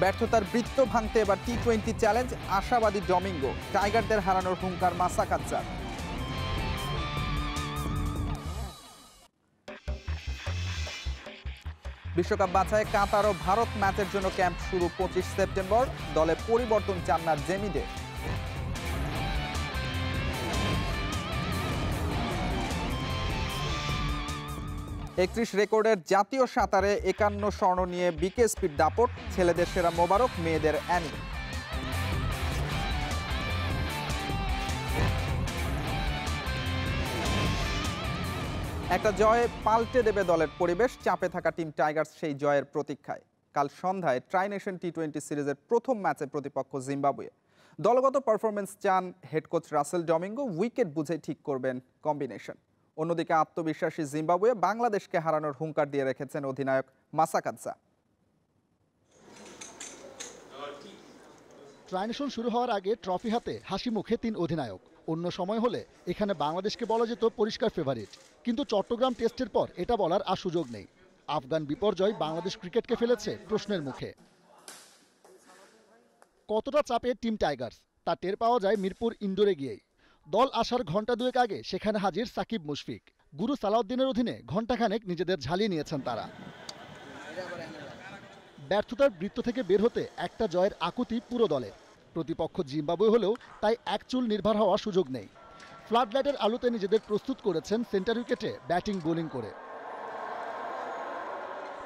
ব্যর্থতার বৃত্ত ভাঙতে এবার টি টোয়েন্টি চ্যালেঞ্জ আশাবাদী ডমিঙ্গো টাইগারদের হারানোর হুঙ্কার মাসা কাচ্চার বিশ্বকাপ বাছায় কাতার ও ভারত ম্যাচের জন্য ক্যাম্প শুরু পঁচিশ সেপ্টেম্বর দলে পরিবর্তন চান না জেমিদের একত্রিশ রেকর্ডের জাতীয় সাঁতারে একান্ন স্বর্ণ নিয়ে বিকেএসপির দাপট ছেলেদের সেরা মোবারক মেয়েদের অ্যানি একটা জয়ে পাল্টে দেবে দলের পরিবেশ চাপে থাকা টিম টাইগার্স সেই জয়ের প্রতীক্ষায় কাল সন্ধ্যায় ট্রাইনেশন টি টোয়েন্টি সিরিজের প্রথম ম্যাচে প্রতিপক্ষ জিম্বাবুয়ে দলগত পারফরমেন্স চান head coach Russell Domingo wicket বুঝে ঠিক করবেন কম্বিনেশন অন্যদিকে আত্মবিশ্বাসী জিম্বাবুয়ে বাংলাদেশকে হারানোর হুঙ্কার দিয়ে রেখেছেন অধিনায়ক মাসাকাদসা ট্রাইনেশন শুরু হওয়ার আগে ট্রফি হাতে হাসি মুখে তিন অধিনায়ক অন্য সময় হলে এখানে বাংলাদেশকে বলা যেত পরিষ্কার ফেভারিট কিন্তু চট্টগ্রাম টেস্টের পর এটা বলার আর সুযোগ নেই আফগান বিপর্যয় বাংলাদেশ ক্রিকেটকে ফেলেছে প্রশ্নের মুখে কতটা চাপে টিম টাইগার্স তা টের পাওয়া যায় মিরপুর ইন্দোরে গিয়েই দল আসার ঘণ্টা দুয়েক আগে সেখানে হাজির সাকিব মুশফিক গুরু সালাউদ্দিনের অধীনে ঘণ্টাখানেক নিজেদের ঝালিয়ে নিয়েছেন তারা ব্যর্থতার বৃত্ত থেকে বের হতে একটা জয়ের আকুতি পুরো দলে প্রতিপক্ষ জিম্বাবুয়ে হলেও তাই একচুল নির্ভর হওয়ার সুযোগ নেই ফ্লাডলাইটের আলোতে নিজেদের প্রস্তুত করেছেন সেন্টার উইকেটে ব্যাটিং বোলিং করে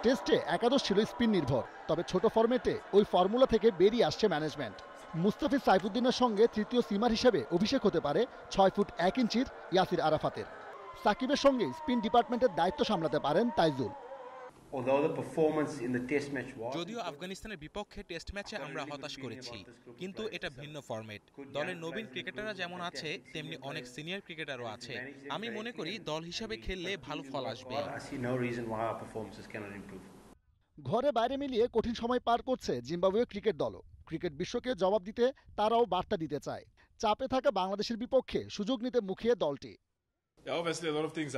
টেস্টে একাদশ ছিল স্পিন নির্ভর তবে ছোট ফরম্যাটে ওই ফর্মুলা থেকে বেরিয়ে আসছে ম্যানেজমেন্ট মুস্তাফিজ সাইফুদ্দিনের সঙ্গে তৃতীয় সিমার হিসেবে অভিষেক হতে পারে ছয় ফুট এক ইঞ্চির ইয়াসির আরাফাতের সাকিবের সঙ্গে স্পিন ডিপার্টমেন্টের দায়িত্ব সামলাতে পারেন তাইজুল যদিও আফগানিস্তানের বিপক্ষে টেস্ট ম্যাচে আমরা হতাশ করেছি কিন্তু এটা ভিন্ন ফর্মেট দলের নবীন ক্রিকেটাররা যেমন আছে তেমনি অনেক সিনিয়র ক্রিকেটারও আছে আমি মনে করি দল হিসাবে খেললে ভালো ফল আসবে ঘরে বাইরে মিলিয়ে কঠিন সময় পার করছে জিম্বাবুয়ে ক্রিকেট দলও ক্রিকেট বিশ্বকে জবাব দিতে তারাও বার্তা দিতে চায় চাপে থাকা বাংলাদেশের বিপক্ষে সুযোগ নিতে মুখিয়ে দলটি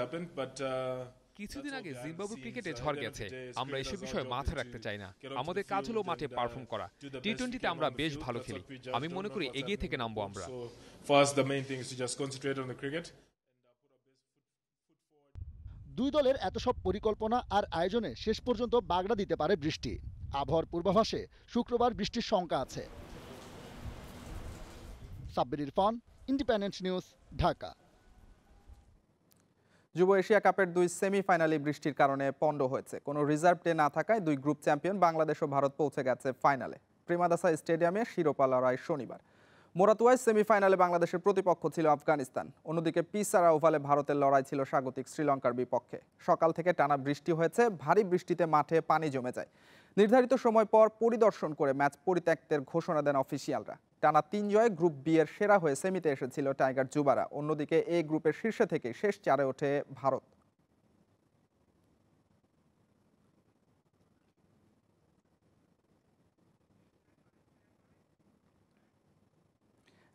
uh, কিছুদিন আগে জিম্বাবু ক্রিকেটে uh, ঝড় গেছে আমরা এসব বিষয়ে মাথা রাখতে চাই না আমাদের কাজ হলো মাঠে পারফর্ম uh, করা টি টোয়েন্টিতে আমরা বেশ ভালো খেলি আমি মনে করি এগিয়ে থেকে নামবো আমরা দুই দলের এত সব পরিকল্পনা আর আয়োজনে শেষ পর্যন্ত বাগড়া দিতে পারে বৃষ্টি আবহাওয়ার পূর্বাভাসে শুক্রবার বৃষ্টির শঙ্কা আছে সাব্বির ইরফান ইন্ডিপেন্ডেন্ট নিউজ ঢাকা যুব এশিয়া কাপের দুই সেমিফাইনালে বৃষ্টির কারণে পণ্ড হয়েছে কোনো রিজার্ভ ডে না থাকায় দুই গ্রুপ চ্যাম্পিয়ন বাংলাদেশ ও ভারত পৌঁছে গেছে ফাইনালে প্রেমাদাসা স্টেডিয়ামে শিরোপা লড়াই শনিবার মোরাতুয়াই সেমিফাইনালে বাংলাদেশের প্রতিপক্ষ ছিল আফগানিস্তান অন্যদিকে পিসারা ওভালে ভারতের লড়াই ছিল স্বাগতিক শ্রীলঙ্কার বিপক্ষে সকাল থেকে টানা বৃষ্টি হয়েছে ভারী বৃষ্টিতে মাঠে পানি জমে যায় নির্ধারিত সময় পর পরিদর্শন করে ম্যাচ পরিত্যক্তের ঘোষণা দেন অফিসিয়ালরা টানা তিন জয়ে গ্রুপ বি এর সেরা হয়ে সেমিতে এসেছিল টাইগার জুবারা অন্যদিকে এ গ্রুপের শীর্ষে থেকে শেষ চারে ওঠে ভারত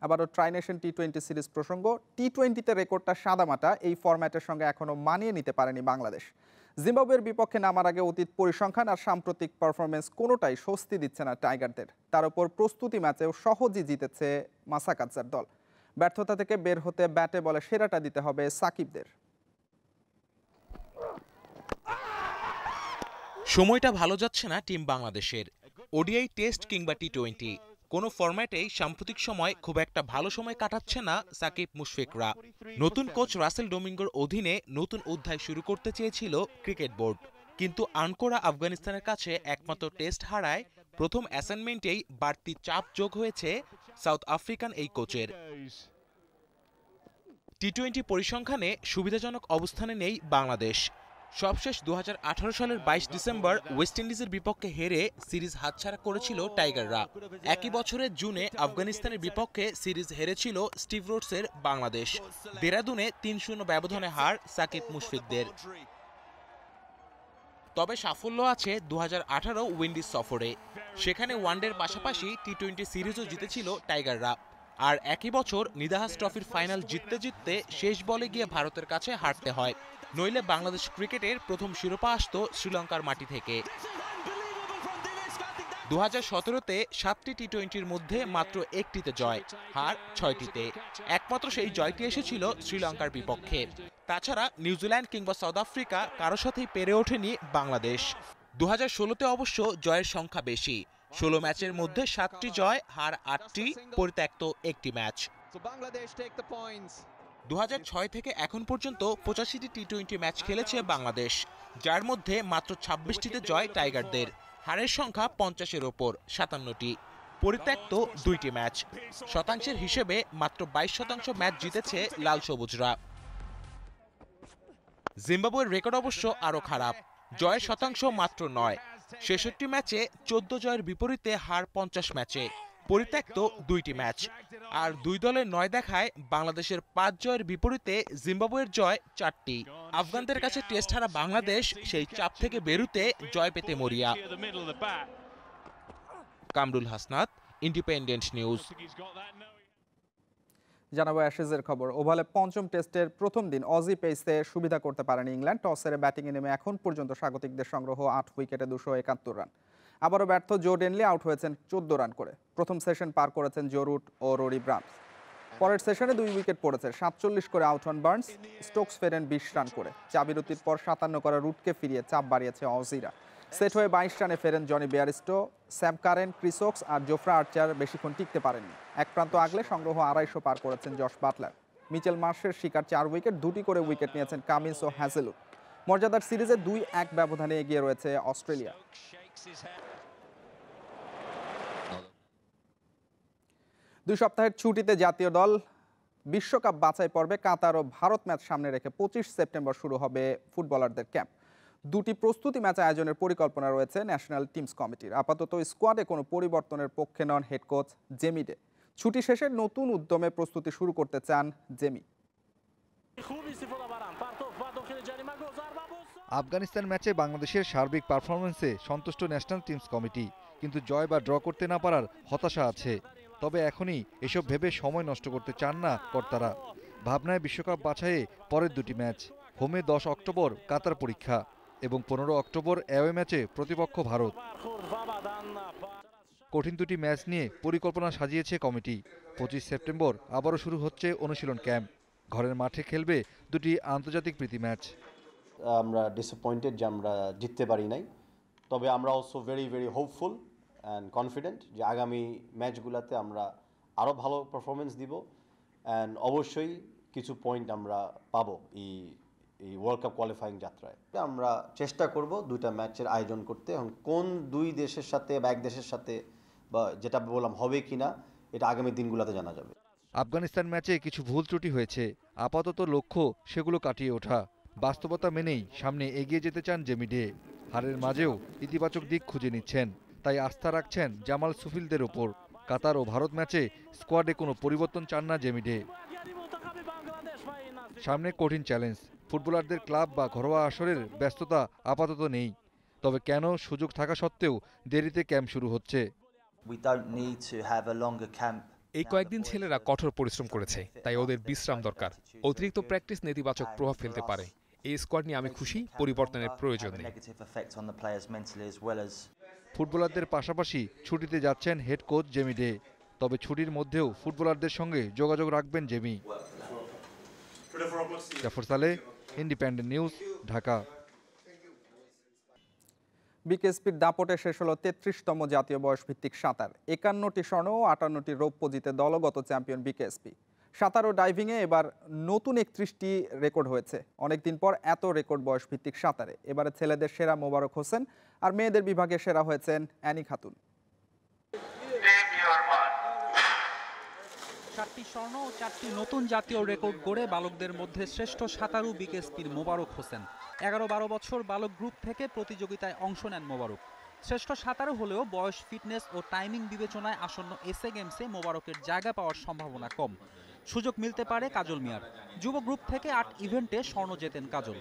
আবারও tri nation T twenty series প্রসঙ্গ টি টোয়েন্টিতে রেকর্ডটা সাদামাটা এই ফরম্যাটের সঙ্গে এখনও মানিয়ে নিতে পারেনি বাংলাদেশ জিম্বাবুয়ের বিপক্ষে নামার আগে অতীত পরিসংখ্যান আর সাম্প্রতিক পারফরমেন্স কোনোটাই স্বস্তি দিচ্ছে না টাইগারদের তার ওপর প্রস্তুতি ম্যাচেও সহজেই জিতেছে মাসাকাজার দল ব্যর্থতা থেকে বের হতে ব্যাটে বলে সেরাটা দিতে হবে সাকিবদের সময়টা ভালো যাচ্ছে না টিম বাংলাদেশের ওডিআই টেস্ট কিংবা টি টোয়েন্টি কোনো ফরম্যাটেই সাম্প্রতিক সময় খুব একটা ভালো সময় কাটাচ্ছে না সাকিব মুশফিকরা নতুন কোচ রাসেল ডোমিঙ্গোর অধীনে নতুন অধ্যায় শুরু করতে চেয়েছিল ক্রিকেট বোর্ড কিন্তু আনকোরা আফগানিস্তানের কাছে একমাত্র টেস্ট হারায় প্রথম অ্যাসাইনমেন্টেই বাড়তি চাপ যোগ হয়েছে সাউথ আফ্রিকান এই কোচের টি টোয়েন্টি পরিসংখ্যানে সুবিধাজনক অবস্থানে নেই বাংলাদেশ সবশেষ দু সালের বাইশ ডিসেম্বর ওয়েস্ট ইন্ডিজের বিপক্ষে হেরে সিরিজ হাতছাড়া করেছিল টাইগাররা একই বছরের জুনে আফগানিস্তানের বিপক্ষে সিরিজ হেরেছিল স্টিভ রোডসের বাংলাদেশ দেরাদুনে তিন শূন্য ব্যবধানে হার সাকিব মুশফিকদের তবে সাফল্য আছে দু হাজার উইন্ডিজ সফরে সেখানে ওয়ানডের পাশাপাশি টি টোয়েন্টি সিরিজও জিতেছিল টাইগাররা আর একই বছর নিদাহাস ট্রফির ফাইনাল জিততে জিততে শেষ বলে গিয়ে ভারতের কাছে হারতে হয় নইলে বাংলাদেশ ক্রিকেটের প্রথম শিরোপা আসত শ্রীলঙ্কার মাটি থেকে দু হাজার সতেরোতে সাতটি টি টোয়েন্টির মধ্যে মাত্র একটিতে জয় হার ছয়টিতে একমাত্র সেই জয়টি এসেছিল শ্রীলঙ্কার বিপক্ষে তাছাড়া নিউজিল্যান্ড কিংবা সাউথ আফ্রিকা কারো সাথেই পেরে ওঠেনি বাংলাদেশ দু হাজার ষোলোতে অবশ্য জয়ের সংখ্যা বেশি ষোলো ম্যাচের মধ্যে সাতটি জয় হার আটটি পরিত্যক্ত একটি ম্যাচ দু থেকে এখন পর্যন্ত পঁচাশিটি টি টোয়েন্টি ম্যাচ খেলেছে বাংলাদেশ যার মধ্যে মাত্র ছাব্বিশটিতে জয় টাইগারদের হারের সংখ্যা পঞ্চাশের ওপর সাতান্নটি পরিত্যক্ত দুইটি ম্যাচ শতাংশের হিসেবে মাত্র বাইশ শতাংশ ম্যাচ জিতেছে লাল সবুজরা জিম্বাবুয়ের রেকর্ড অবশ্য আরও খারাপ জয়ের শতাংশ মাত্র নয় ছেষট্টি ম্যাচে চোদ্দ জয়ের বিপরীতে হার পঞ্চাশ ম্যাচে পরিত্যক্ত দুইটি ম্যাচ আর দুই দলের নয় দেখায় বাংলাদেশের পাঁচ জয়ের বিপরীতে জিম্বাবুয়ের জয় চারটি আফগানদের কাছে টেস্ট হারা বাংলাদেশ সেই চাপ থেকে বেরুতে জয় পেতে মরিয়া কামরুল হাসনাত ইন্ডিপেন্ডেন্ট নিউজ জানাবো অ্যাশেজের খবর ওভালে পঞ্চম টেস্টের প্রথম দিন অজি পেসে সুবিধা করতে পারেনি ইংল্যান্ড টসের ব্যাটিংয়ে নেমে এখন পর্যন্ত স্বাগতিকদের সংগ্রহ আট উইকেটে দুশো একাত্তর রান আবারও ব্যর্থ জো ডেনলি আউট হয়েছেন চোদ্দ রান করে প্রথম সেশন পার করেছেন জোরুট ও রোরি ব্রামস পরের সেশনে দুই উইকেট পড়েছে সাতচল্লিশ করে আউট হন বার্নস স্টোকস ফেরেন বিশ রান করে চাবিরতির পর সাতান্ন করা রুটকে ফিরিয়ে চাপ বাড়িয়েছে অজিরা সেট হয়ে বাইশ রানে ফেরেন Jonny Bairstow Sam Curran Chris Woakes আর জোফরা আর্চার বেশিক্ষণ টিকতে পারেননি এক প্রান্ত আগলে সংগ্রহ আড়াইশো পার করেছেন জশ বাটলার মিচেল মার্শের শিকার চার উইকেট দুটি করে উইকেট নিয়েছেন কামিন্স ও হ্যাজেলু মর্যাদার সিরিজে দুই এক ব্যবধানে এগিয়ে রয়েছে অস্ট্রেলিয়া দুই সপ্তাহের ছুটিতে জাতীয় দল বিশ্বকাপ বাছাই পর্বে কাতার ও ভারত ম্যাচ সামনে রেখে পঁচিশ সেপ্টেম্বর শুরু হবে ফুটবলারদের ক্যাম্প দুটি প্রস্তুতি ম্যাচ আয়োজনের পরিকল্পনা রয়েছে ন্যাশনাল টিমস কমিটির আপাতত স্কোয়াডে কোনো পরিবর্তনের পক্ষে নন হেড কোচ জেমি ডে ছুটি শেষে নতুন উদ্যমে প্রস্তুতি শুরু করতে চান জেমি আফগানিস্তান ম্যাচে বাংলাদেশের সার্বিক পারফরমেন্সে সন্তুষ্ট ন্যাশনাল টিমস কমিটি কিন্তু জয় বা ড্র করতে না পারার হতাশা আছে তবে এখনই এসব ভেবে সময় নষ্ট করতে চান না কর্তারা ভাবনায় বিশ্বকাপ বাছাইয়ে পরের দুটি ম্যাচ হোমে দশ অক্টোবর কাতার পরীক্ষা এবং পনেরো অক্টোবর অ্যাওয়ে ম্যাচে প্রতিপক্ষ ভারত কঠিন দুটি ম্যাচ নিয়ে পরিকল্পনা সাজিয়েছে কমিটি পঁচিশ সেপ্টেম্বর আবারও শুরু হচ্ছে অনুশীলন ক্যাম্প ঘরের মাঠে খেলবে দুটি আন্তর্জাতিক প্রীতি ম্যাচ আমরা ডিসঅ্যাপয়েন্টেড যে আমরা জিততে পারি নাই তবে আমরা also very very hopeful and confident যে আগামী ম্যাচগুলোতে আমরা আরও ভালো পারফরমেন্স দিব অ্যান্ড অবশ্যই কিছু পয়েন্ট আমরা পাবো এই এই ওয়ার্ল্ড কাপ কোয়ালিফাইং যাত্রায় আমরা চেষ্টা করব দুইটা ম্যাচের আয়োজন করতে এবং কোন দুই দেশের সাথে বা এক দেশের সাথে বা যেটা বললাম হবে কি না এটা আগামী দিনগুলোতে জানা যাবে আফগানিস্তান ম্যাচে কিছু ভুল ত্রুটি হয়েছে আপাতত লক্ষ্য সেগুলো কাটিয়ে ওঠা বাস্তবতা মেনেই সামনে এগিয়ে যেতে চান জেমিডে হারের মাঝেও ইতিবাচক দিক খুঁজে নিচ্ছেন তাই আস্থা রাখছেন জামাল সুফিলদের ওপর কাতার ও ভারত ম্যাচে স্কোয়াডে কোনো পরিবর্তন চান না জেমিডে সামনে কঠিন চ্যালেঞ্জ ফুটবলারদের ক্লাব বা ঘরোয়া আসরের ব্যস্ততা আপাতত নেই তবে কেন সুযোগ থাকা সত্ত্বেও দেরিতে ক্যাম্প শুরু হচ্ছে এই কয়েকদিন ছেলেরা কঠোর পরিশ্রম করেছে তাই ওদের বিশ্রাম দরকার অতিরিক্ত প্র্যাকটিস নেতিবাচক প্রভাব ফেলতে পারে এই স্কোয়াড নিয়ে আমি খুশি পরিবর্তনের প্রয়োজন ফুটবলারদের পাশাপাশি ছুটিতে যাচ্ছেন হেড কোচ জেমি ডে তবে ছুটির মধ্যেও ফুটবলারদের সঙ্গে যোগাযোগ রাখবেন জেমি জাফর সালে ইন্ডিপেন্ডেন্ট নিউজ ঢাকা বিকেএসপির দাপটে শেষ হলো তেত্রিশতম জাতীয় বয়স ভিত্তিক সাঁতার একান্নটি স্বর্ণ ও আটান্নটি রৌপ্য জিতে দলগত চ্যাম্পিয়ন বিকেএসপি সাঁতার ও ডাইভিংয়ে এবার নতুন একত্রিশটি রেকর্ড হয়েছে অনেকদিন পর এত রেকর্ড বয়স ভিত্তিক সাঁতারে এবারে ছেলেদের সেরা মোবারক হোসেন আর মেয়েদের বিভাগে সেরা হয়েছেন অ্যানি খাতুন চারটি স্বর্ণ ও চারটি নতুন জাতীয় রেকর্ড গড়ে বালকদের মধ্যে শ্রেষ্ঠ সাঁতারু বিকেএসপির মোবারক হোসেন এগারো বারো বছর বালক গ্রুপ থেকে প্রতিযোগিতায় অংশ নেন মোবারক শ্রেষ্ঠ সাঁতারু হলেও বয়স ফিটনেস ও টাইমিং বিবেচনায় আসন্ন এসএ গেমসে মোবারকের জায়গা পাওয়ার সম্ভাবনা কম সুযোগ মিলতে পারে কাজল মিয়ার যুব গ্রুপ থেকে আট ইভেন্টে স্বর্ণ জেতেন কাজল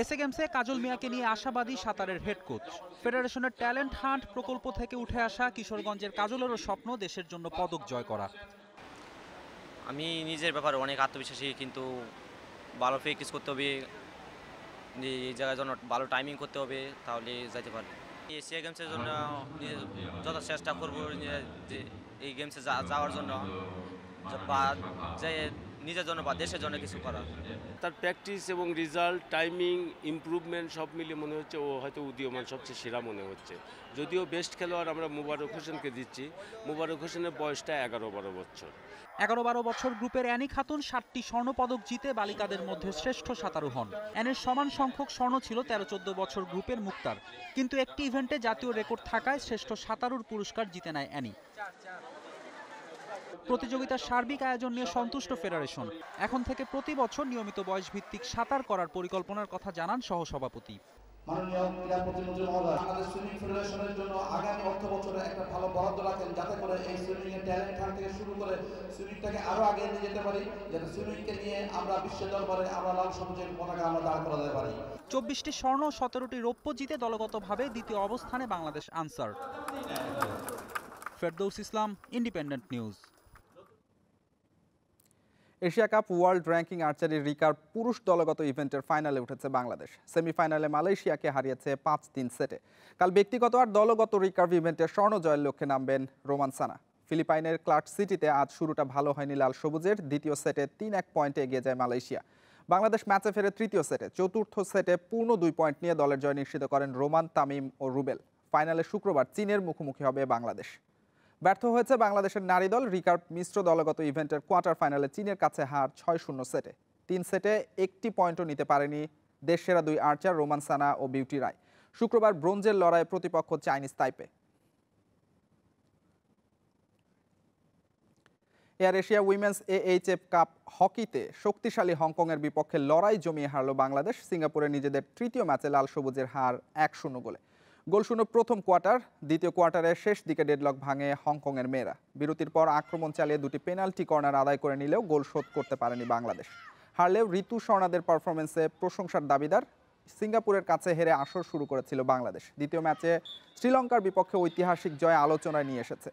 এসএ গেমসে কাজল মিয়াকে নিয়ে আশাবাদী সাঁতারের হেড কোচ ফেডারেশনের ট্যালেন্ট হান্ট প্রকল্প থেকে উঠে আসা কিশোরগঞ্জের কাজলেরও স্বপ্ন দেশের জন্য পদক জয় করা আমি নিজের ব্যাপারে অনেক আত্মবিশ্বাসী কিন্তু ভালো প্র্যাকটিস করতে হবে এই জায়গার জন্য ভালো টাইমিং করতে হবে তাহলে যাইতে পারবে এশিয়া গেমসের জন্য যত চেষ্টা করবো যে এই গেমসে যাওয়ার জন্য যে নিজের জন্য বা দেশের জন্য কিছু করার তার প্র্যাকটিস এবং রেজাল্ট টাইমিং ইম্প্রুভমেন্ট সব মিলে মনে হচ্ছে ও হয়তো উদীয়মান সবচেয়ে সেরা মনে হচ্ছে যদিও বেস্ট খেলোয়াড় আমরা মুবারক হোসেনকে দিচ্ছি মুবারক হোসেনের বয়সটা এগারো বারো বছর এগারো বারো বছর গ্রুপের অ্যানি খাতুন সাতটি স্বর্ণপদক জিতে বালিকাদের মধ্যে শ্রেষ্ঠ সাঁতারু হন অ্যানের সমান সংখ্যক স্বর্ণ ছিল তেরো চোদ্দ বছর গ্রুপের মুক্তার কিন্তু একটি ইভেন্টে জাতীয় রেকর্ড থাকায় শ্রেষ্ঠ সাঁতারুর পুরস্কার জিতে নেয় অ্যানি প্রতিযোগিতার সার্বিক আয়োজন নিয়ে সন্তুষ্ট ফেডারেশন এখন থেকে প্রতি বছর নিয়মিত বয়স ভিত্তিক সাঁতার করার পরিকল্পনার কথা জানান সহ সভাপতি চব্বিশটি স্বর্ণ সতেরোটি রৌপ্য জিতে দলগত ভাবে দ্বিতীয় অবস্থানে Bangladesh Ansar Ferdous Islam independent news Asia cup world ranking archery recurve পুরুষ দলগত ইভেন্টের ফাইনালে উঠেছে বাংলাদেশ সেমিফাইনালে মালয়েশিয়াকে হারিয়েছে পাঁচ তিন সেটে কাল ব্যক্তিগত আর দলগত রিকার্ভ ইভেন্টে স্বর্ণ জয়ের লক্ষ্যে নামবেন রোমান সানা ফিলিপাইনের ক্লার্ক সিটিতে আজ শুরুটা ভালো হয়নি লাল সবুজের দ্বিতীয় সেটে তিন এক পয়েন্টে এগিয়ে যায় মালয়েশিয়া বাংলাদেশ ম্যাচে ফেরে তৃতীয় সেটে চতুর্থ সেটে পূর্ণ দুই পয়েন্ট নিয়ে দলের জয় নিশ্চিত করেন রোমান তামিম ও রুবেল ফাইনালে শুক্রবার চীনের মুখোমুখি হবে বাংলাদেশ ব্যর্থ হয়েছে বাংলাদেশের নারী দল রিকার্ড মিশ্র দলগত ইভেন্টের কোয়ার্টার ফাইনালে চীনের কাছে হার ছয় শূন্য সেটে তিন সেটে একটি পয়েন্টও নিতে পারেনি দেশসেরা দুই আর্চার রোমান সানা ও বিউটি রায় শুক্রবার ব্রোঞ্জের লড়াইয়ে প্রতিপক্ষ Chinese Taipei Air Asia women's AHF cup হকিতে শক্তিশালী হংকংয়ের বিপক্ষে লড়াই জমিয়ে হারল বাংলাদেশ সিঙ্গাপুরে নিজেদের তৃতীয় ম্যাচে লাল সবুজের হার এক শূন্য গোলে গোলশূন্য প্রথম কোয়ার্টার দ্বিতীয় কোয়ার্টারের শেষ দিকে ডেডলক ভাঙে হংকংয়ের মেয়েরা বিরতির পর আক্রমণ চালিয়ে দুটি পেনাল্টি কর্নার আদায় করে নিলেও গোল শোধ করতে পারেনি বাংলাদেশ হারলেও ঋতু স্বর্ণাদের পারফরমেন্সে প্রশংসার দাবিদার সিঙ্গাপুরের কাছে হেরে আসর শুরু করেছিল বাংলাদেশ দ্বিতীয় ম্যাচে শ্রীলঙ্কার বিপক্ষে ঐতিহাসিক জয় আলোচনায় নিয়ে এসেছে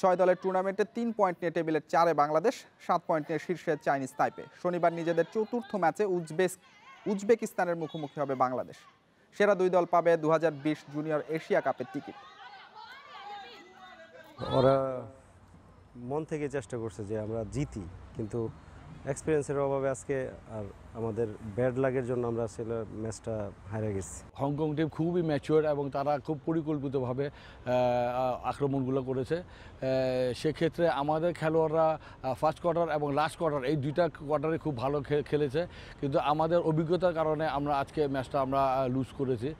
ছয় দলের টুর্নামেন্টে তিন পয়েন্ট নিয়ে টেবিলের চারে বাংলাদেশ সাত পয়েন্ট নিয়ে শীর্ষে চাইনিজ তাইপে শনিবার নিজেদের চতুর্থ ম্যাচে উজবেক উজবেকিস্তানের মুখোমুখি হবে বাংলাদেশ সেরা দুই দল পাবে দু জুনিয়র এশিয়া কাপের টিকিট ওরা মন থেকে চেষ্টা করছে যে আমরা জিতি কিন্তু এক্সপিরিয়েন্সের অভাবে আজকে আর আমাদের ব্যাড লাগের জন্য আমরা আসলে ম্যাচটা হারিয়ে গেছি হংকং টিম খুবই ম্যাচিওর এবং তারা খুব পরিকল্পিতভাবে আক্রমণগুলো করেছে সেক্ষেত্রে আমাদের খেলোয়াড়রা ফার্স্ট কোয়ার্টার এবং লাস্ট কোয়ার্টার এই দুইটা কোয়ার্টারে খুব ভালো খেলেছে কিন্তু আমাদের অভিজ্ঞতার কারণে আমরা আজকে ম্যাচটা আমরা লুজ করেছি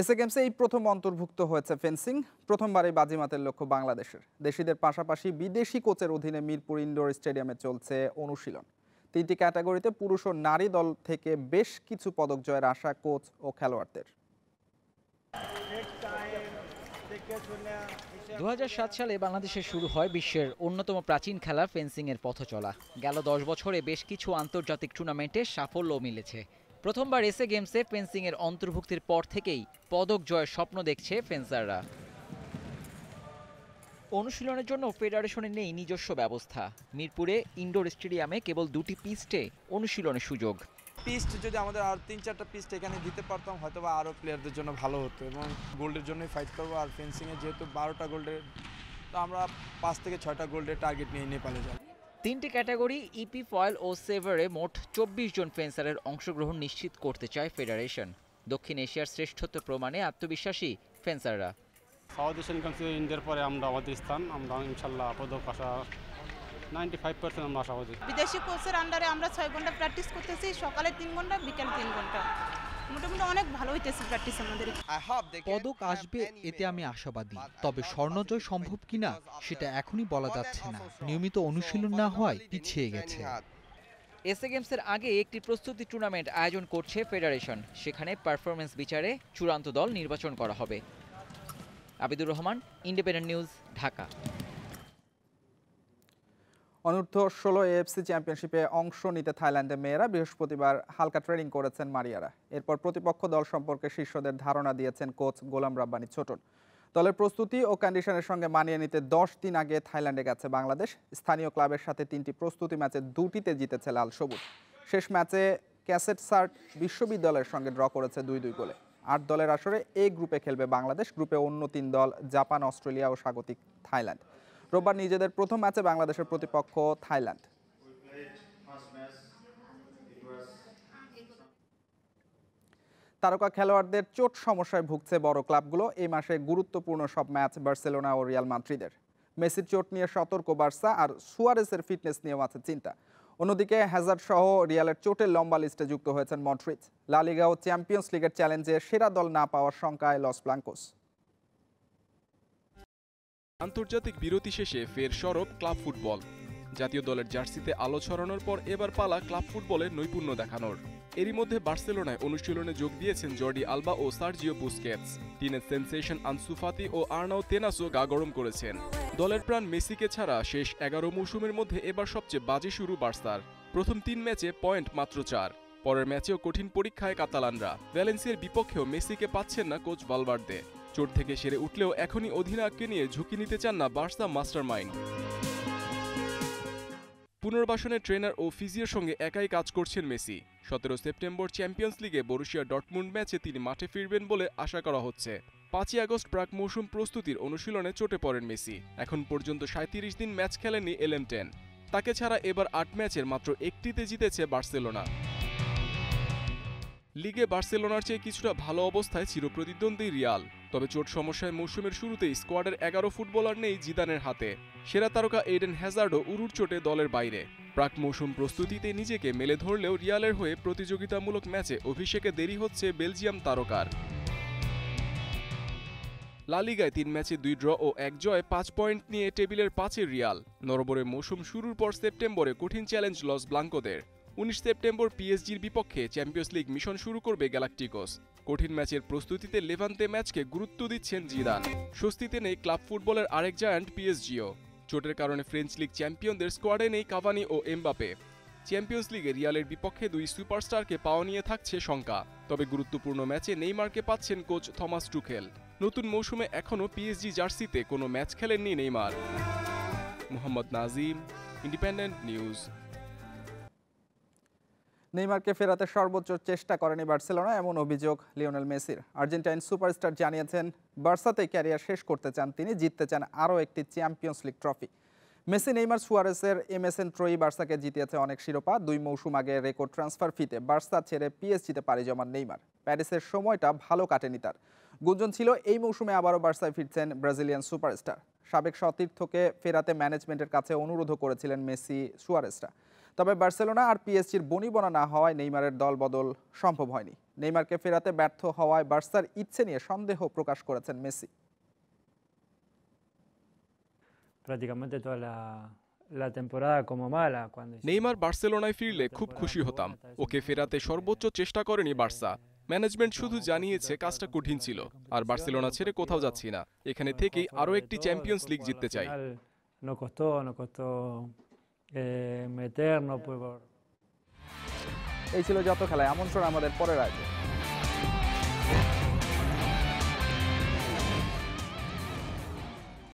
এসএ গেমসে এই প্রথম অন্তর্ভুক্ত হয়েছে ফেন্সিং প্রথমবারই বাজিমাতের লক্ষ্য বাংলাদেশের দেশিদের পাশাপাশি বিদেশি কোচের অধীনে মিরপুর ইনডোর স্টেডিয়ামে চলছে অনুশীলন তিনটি ক্যাটাগরিতে পুরুষ ও নারী দল থেকে বেশ কিছু পদক জয়ের আশা কোচ ও খেলোয়াড়দের দু সালে বাংলাদেশে শুরু হয় বিশ্বের অন্যতম প্রাচীন খেলা ফেন্সিংয়ের পথ চলা গেল দশ বছরে বেশ কিছু আন্তর্জাতিক টুর্নামেন্টে সাফল্য মিলেছে প্রথমবার এসে গেমসে ফেন্সিংয়ের অন্তর্ভুক্তির পর থেকেই পদক জয়ের স্বপ্ন দেখছে ফেন্সাররা অনুশীলনের জন্য ফেডারেশনে নেই নিজস্ব ব্যবস্থা মিরপুরে ইনডোর স্টেডিয়ামে কেবল দুটি পিস্টে অনুশীলনের সুযোগ পিস্ট যদি আমাদের আর তিন চারটা পিস্ট এখানে দিতে পারতাম হয়তো বা আরও প্লেয়ারদের জন্য ভালো হতো এবং গোল্ডের জন্যই ফাইট করবো আর ফেন্সিংয়ে যেহেতু বারোটা গোল্ডের তো আমরা পাঁচ থেকে ছয়টা গোল্ডের টার্গেট নিয়ে নেপালে যাই তিনটি ক্যাটাগরি ইপি e ফয়েল ও সেভারে মোট চব্বিশ জন ফেন্সারের অংশগ্রহণ নিশ্চিত করতে চায় ফেডারেশন দক্ষিণ এশিয়ার শ্রেষ্ঠত্ব প্রমাণে আত্মবিশ্বাসী ফেন্সাররা সাউথ এশিয়ান কান্ট্রি ইন্ডিয়ার পরে আমরা আমাদের স্থান আমরা ইনশাল্লাহ পদক আশা নাইনটি ফাইভ পার্সেন্ট আমরা আশাবাদী বিদেশি কোচের আন্ডারে আমরা ছয় ঘন্টা প্র্যাকটিস করতেছি সকালে তিন ঘন্টা বিকেল তিন ঘন্টা মোটামুটি অনেক ভালো পদক আসবে এতে আমি আশাবাদী তবে স্বর্ণজয় সম্ভব কিনা সেটা এখনই বলা যাচ্ছে না নিয়মিত অনুশীলন না হওয়ায় পিছিয়ে গেছে এসএ গেমসের আগে একটি প্রস্তুতি টুর্নামেন্ট আয়োজন করছে ফেডারেশন সেখানে পারফরমেন্স বিচারে চূড়ান্ত দল নির্বাচন করা হবে আবিদুর রহমান ইন্ডিপেন্ডেন্ট নিউজ ঢাকা অনূর্ধ্ব ষোলো এএফসি চ্যাম্পিয়নশিপে অংশ নিতে থাইল্যান্ডের মেয়েরা বৃহস্পতিবার হালকা ট্রেনিং করেছেন মারিয়ারা এরপর প্রতিপক্ষ দল সম্পর্কে শিষ্যদের ধারণা দিয়েছেন কোচ গোলাম রাব্বানি ছোটন দলের প্রস্তুতি ও কন্ডিশনের সঙ্গে মানিয়ে নিতে দশ দিন আগে থাইল্যান্ডে গেছে বাংলাদেশ স্থানীয় ক্লাবের সাথে তিনটি প্রস্তুতি ম্যাচে দুটিতে জিতেছে লাল সবুজ শেষ ম্যাচে ক্যাসেট সার্ট বিশ্ববিদ্যালয়ের সঙ্গে ড্র করেছে দুই দুই গোলে আট দলের আসরে এ গ্রুপে খেলবে বাংলাদেশ গ্রুপে অন্য তিন দল জাপান অস্ট্রেলিয়া ও স্বাগতিক থাইল্যান্ড রোববার নিজেদের প্রথম ম্যাচে বাংলাদেশের প্রতিপক্ষ থাইল্যান্ড তারকা খেলোয়াড়দের চোট সমস্যায় ভুগছে বড় ক্লাবগুলো এই মাসে গুরুত্বপূর্ণ সব ম্যাচ বার্সেলোনা ও রিয়াল মাদ্রিদের মেসির চোট নিয়ে সতর্ক বার্সা আর সুয়ারেসের ফিটনেস নিয়েও আছে চিন্তা অন্যদিকে হ্যাজার সহ রিয়ালের চোটের লম্বা লিস্টে যুক্ত হয়েছেন মন্ট্রিজ লালিগা ও চ্যাম্পিয়ন্স লিগের চ্যালেঞ্জে সেরা দল না পাওয়ার শঙ্কায় লস প্লাঙ্কোস আন্তর্জাতিক বিরতি শেষে ফের সরব ক্লাব ফুটবল জাতীয় দলের জার্সিতে আলো ছড়ানোর পর এবার পালা ক্লাব ফুটবলে নৈপুণ্য দেখানোর এরই মধ্যে বার্সেলোনায় অনুশীলনে যোগ দিয়েছেন জর্ডি আলবা ও সার্জিও বুস্কেটস টিনের সেন্সেশন আনসুফাতি ও আর্নাও তেনাসও গা গরম করেছেন দলের প্রাণ মেসিকে ছাড়া শেষ এগারো মৌসুমের মধ্যে এবার সবচেয়ে বাজে শুরু বার্সার প্রথম তিন ম্যাচে পয়েন্ট মাত্র চার পরের ম্যাচেও কঠিন পরীক্ষায় কাতালানরা ভ্যালেন্সিয়ার বিপক্ষেও মেসিকে পাচ্ছেন না কোচ ভালবার্দে চোট থেকে সেরে উঠলেও এখনই অধিনায়ককে নিয়ে ঝুঁকি নিতে চান না বার্সা মাস্টার মাইন্ড পুনর্বাসনের ট্রেনার ও ফিজিওর সঙ্গে একাই কাজ করছেন মেসি সতেরো সেপ্টেম্বর চ্যাম্পিয়ন্স লিগে বরুশিয়া ডটমুন্ড ম্যাচে তিনি মাঠে ফিরবেন বলে আশা করা হচ্ছে পাঁচই আগস্ট প্রাক মৌসুম প্রস্তুতির অনুশীলনে চটে পড়েন মেসি এখন পর্যন্ত সাঁত্রিশ দিন ম্যাচ খেলেননি এলএম টেন তাকে ছাড়া এবার আট ম্যাচের মাত্র একটিতে জিতেছে বার্সেলোনা লিগে বার্সেলোনার চেয়ে কিছুটা ভালো অবস্থায় চিরপ্রতিদ্বন্দ্বী রিয়াল তবে চোট সমস্যায় মৌসুমের শুরুতেই স্কোয়াডের এগারো ফুটবলার নেই জিদানের হাতে সেরা তারকা এডেন হ্যাজার্ডও উরুর চোটে দলের বাইরে প্রাক মৌসুম প্রস্তুতিতে নিজেকে মেলে ধরলেও রিয়ালের হয়ে প্রতিযোগিতামূলক ম্যাচে অভিষেকে দেরি হচ্ছে বেলজিয়াম তারকার লালিগায় তিন ম্যাচে দুই ড্র ও এক জয় পাঁচ পয়েন্ট নিয়ে টেবিলের পাঁচের রিয়াল নরবরে মৌসুম শুরুর পর সেপ্টেম্বরে কঠিন চ্যালেঞ্জ লস ব্লাঙ্কোদের উনিশ সেপ্টেম্বর পিএসজির বিপক্ষে চ্যাম্পিয়ন্স লিগ মিশন শুরু করবে গ্যালাকটিকোস কঠিন ম্যাচের প্রস্তুতিতে লেভান্তে ম্যাচকে গুরুত্ব দিচ্ছেন জিদান স্বস্তিতে নেই ক্লাব ফুটবলের আরেক জায়ান্ট পিএসজিও চোটের কারণে ফ্রেঞ্চ লিগ চ্যাম্পিয়নদের স্কোয়াডে নেই কাভানি ও এমবাপে চ্যাম্পিয়ন্স লিগে রিয়ালের বিপক্ষে দুই সুপারস্টারকে পাওয়া নিয়ে থাকছে শঙ্কা তবে গুরুত্বপূর্ণ ম্যাচে নেইমারকে পাচ্ছেন কোচ থমাস টুখেল নতুন মৌসুমে এখনও পিএসজি জার্সিতে কোনো ম্যাচ খেলেননি Neymar Mohammad Nazim independent news নেইমারকে ফেরাতে সর্বোচ্চ চেষ্টা করেনি বার্সেলোনা এমন অভিযোগ লিওনেল মেসির আর্জেন্টাইন সুপারস্টার জানিয়েছেন বার্সাতে ক্যারিয়ার শেষ করতে চান তিনি জিততে চান আরও একটি Champions league trophy Messi Neymar সুয়ারেসের এন ত্রয়ী বার্সাকে জিতিয়েছে অনেক শিরোপা দুই মৌসুম আগে রেকর্ড ট্রান্সফার ফিতে বার্সা ছেড়ে পিএসজিতে পারি জমান নেইমার প্যারিসের সময়টা ভালো কাটেনি তার গুঞ্জন ছিল এই মৌসুমে আবারও বার্সায় ফিরছেন ব্রাজিলিয়ান সুপারস্টার সাবেক সতীর্থকে ফেরাতে ম্যানেজমেন্টের কাছে অনুরোধ করেছিলেন মেসি সুয়ারেসরা তবে বার্সেলোনা আর পিএসজির বনিবনা না হওয়ায় নেইমারের দল বদল সম্ভব হয়নি নেইমারকে ফেরাতে ব্যর্থ হওয়ায় বার্সার ইচ্ছে নিয়ে সন্দেহ প্রকাশ করেছেন মেসি নেইমার বার্সেলোনায় ফিরলে খুব খুশি হতাম ওকে ফেরাতে সর্বোচ্চ চেষ্টা করেনি বার্সা ম্যানেজমেন্ট শুধু জানিয়েছে কাজটা কঠিন ছিল আর বার্সেলোনা ছেড়ে কোথাও যাচ্ছি না এখানে থেকেই আরও একটি চ্যাম্পিয়ন্স লিগ জিততে চাই Eh, meterlo pues por eso los llamo que le damos un del por